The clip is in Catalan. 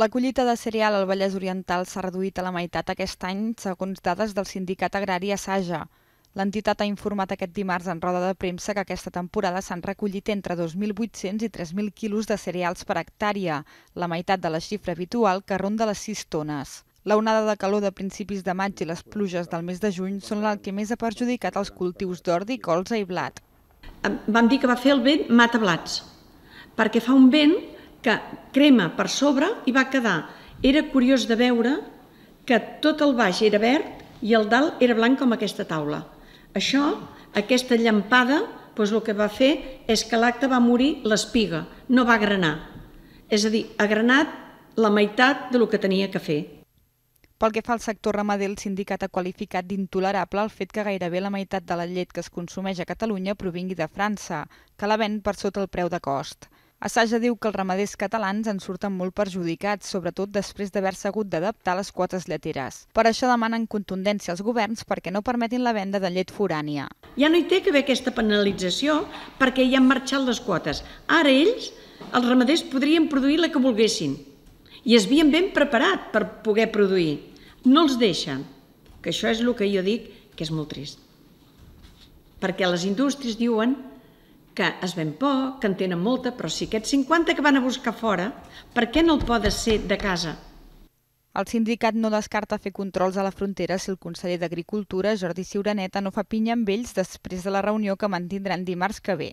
La collita de cereal al Vallès Oriental s'ha reduït a la meitat aquest any, segons dades del sindicat agrari Assaja. L'entitat ha informat aquest dimarts en roda de premsa que aquesta temporada s'han recollit entre 2.800 i 3.000 quilos de cereals per hectàrea, la meitat de la xifra habitual que ronda les 6 tones. La onada de calor de principis de maig i les pluges del mes de juny són el que més ha perjudicat els cultius d'ordi, colza i blat. Vam dir que va fer el vent mata blats, perquè fa un vent que crema per sobre i va quedar. Era curiós de veure que tot el baix era verd i el dalt era blanc com aquesta taula. Això, aquesta llampada, doncs el que va fer és que l'acte va morir l'espiga, no va granar. És a dir, ha granat la meitat de del que tenia que fer. Pel que fa al sector ramader, el sindicat ha qualificat d'intolerable el fet que gairebé la meitat de la llet que es consumeix a Catalunya provingui de França, que la ven per sota el preu de cost. Assaja diu que els ramaders catalans en surten molt perjudicats, sobretot després d'haver-se hagut d'adaptar les quotes lleteres. Per això demanen contundència als governs perquè no permetin la venda de llet forània. Ja no hi té que haver aquesta penalització perquè hi han marxat les quotes. Ara ells, els ramaders, podrien produir la que volguessin i es havien ben preparat per poder produir. No els deixen, que això és el que jo dic que és molt trist. Perquè les indústries diuen que es ven poc, que en tenen molta, però si aquests 50 que van a buscar fora, per què no el poden ser de casa? El sindicat no descarta fer controls a la frontera si el conseller d'Agricultura, Jordi Ciuraneta, no fa pinya amb ells després de la reunió que mantindran dimarts que ve.